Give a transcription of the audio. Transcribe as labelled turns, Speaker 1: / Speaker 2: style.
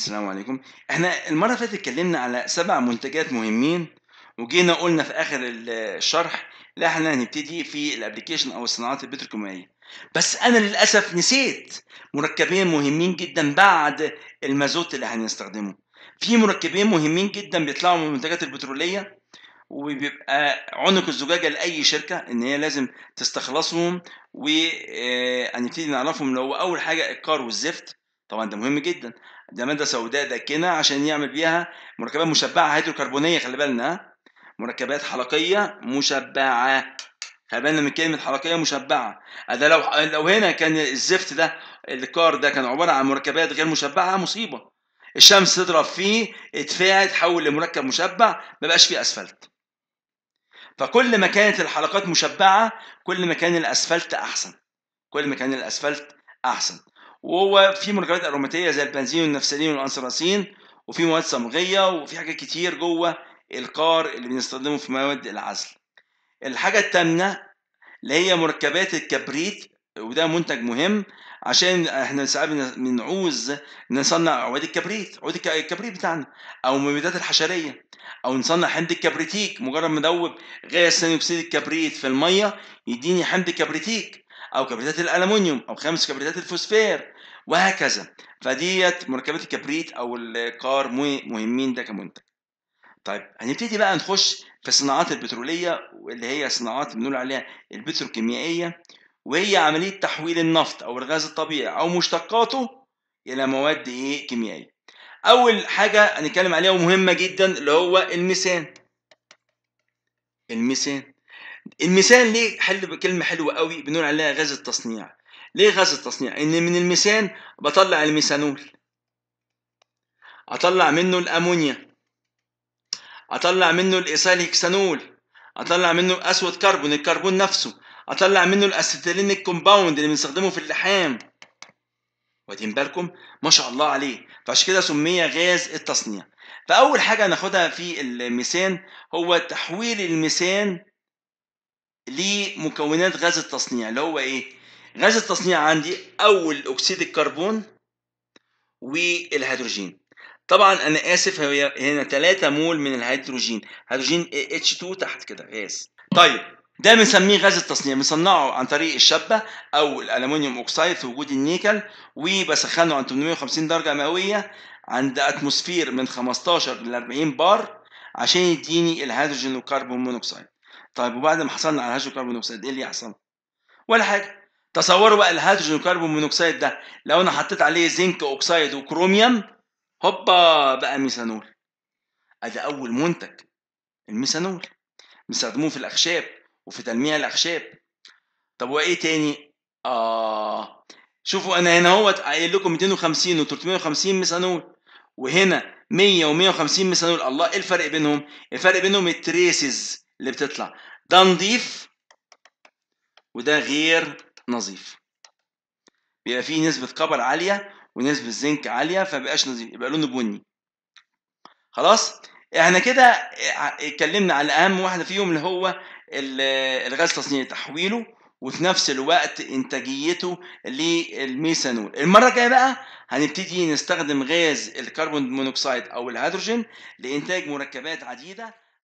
Speaker 1: السلام عليكم احنا المره اللي فاتت اتكلمنا على سبع منتجات مهمين وجينا قلنا في اخر الشرح لا احنا هنبتدي في الابلكيشن او الصناعات البتروكيماويه بس انا للاسف نسيت مركبين مهمين جدا بعد المازوت اللي هنستخدمه في مركبين مهمين جدا بيطلعوا من المنتجات البتروليه وبيبقى عنق الزجاجه لاي شركه ان هي لازم تستخلصهم وهنبتدي آه، نعرفهم لو اول حاجه الكار والزفت طبعا ده مهم جدا ده ماده سوداء داكنه عشان يعمل بيها مركبات مشبعه هيدروكربونيه خلي بالنا ها مركبات حلقيه مشبعه خلي بالنا من كلمه حلقيه مشبعه ده لو لو هنا كان الزفت ده الكار ده كان عباره عن مركبات غير مشبعه مصيبه الشمس تضرب فيه اتفاعل تحول لمركب مشبع ما بقاش فيه اسفلت فكل ما كانت الحلقات مشبعه كل ما كان الاسفلت احسن كل ما كان الاسفلت احسن وهو في مركبات اروماتيه زي البنزين والنفسالين والانثراسين وفي مواد صمغيه وفي حاجات كتير جوه القار اللي بنستخدمه في مواد العزل الحاجه الثامنه اللي هي مركبات الكبريت وده منتج مهم عشان احنا ساعات بنعوز نصنع عواد الكبريت عواد الكبريت بتاعنا او مبيدات الحشريه او نصنع حمض الكبريتيك مجرد ما ادوب غاز ثاني اكسيد الكبريت في الميه يديني حمض كبريتيك او كبريتات الالومنيوم او خمس كبريتات الفوسفير وهكذا فديت مركبات الكبريت او الكار مهمين ده كمنتج طيب هنبتدي بقى نخش في الصناعات البتروليه واللي هي صناعات بنقول عليها البتروكيميائيه وهي عمليه تحويل النفط او الغاز الطبيعي او مشتقاته الى مواد ايه كيميائيه اول حاجه هنتكلم عليها ومهمه جدا اللي هو الميثان الميثان الميثان ليه حل كلمه حلوه قوي بنقول عليها غاز التصنيع ليه غاز التصنيع ان من الميثان بطلع الميثانول اطلع منه الامونيا اطلع منه الايثايل اطلع منه اسود كربون الكربون نفسه اطلع منه الاسيتيلين الكومباوند اللي بنستخدمه في اللحام واخدين بالكم ما شاء الله عليه فعشان كده سمي غاز التصنيع فاول حاجه هناخدها في الميثان هو تحويل الميثان لمكونات غاز التصنيع اللي هو ايه غاز التصنيع عندي اول اكسيد الكربون والهيدروجين طبعا انا اسف هنا 3 مول من الهيدروجين هيدروجين H2 تحت كده غاز طيب ده بنسميه غاز التصنيع بنصنعه عن طريق الشبه او الالومنيوم اوكسيد في وجود النيكل وبسخنه عن 850 درجه مئويه عند اتموسفير من 15 ل 40 بار عشان يديني الهيدروجين والكربون مونوكسيد طيب وبعد ما حصلنا على الهيدروجين كربون اكسيد ايه اللي يحصل؟ ولا حاجه تصوروا بقى الهيدروجين كربون مونوكسيد ده لو انا حطيت عليه زنك اوكسيد وكروميوم هوبا بقى ميثانول ادي اول منتج الميثانول بيستخدموه في الاخشاب وفي تلميع الاخشاب طب وايه تاني اه شوفوا انا هنا اهوت قايل لكم 250 و350 ميثانول وهنا 100 و150 ميثانول الله ايه الفرق بينهم الفرق بينهم التريسز اللي بتطلع ده نظيف وده غير نظيف بيبقى فيه نسبة كبر عالية ونسبة زنك عالية فبقاش نظيف يبقى لونه بني خلاص احنا كده اتكلمنا على اهم واحدة فيهم اللي هو الغاز تصنيعي تحويله وفي نفس الوقت انتاجيته للميثانول المره الجايه بقى هنبتدي نستخدم غاز الكربون مونوكسيد او الهيدروجين لانتاج مركبات عديده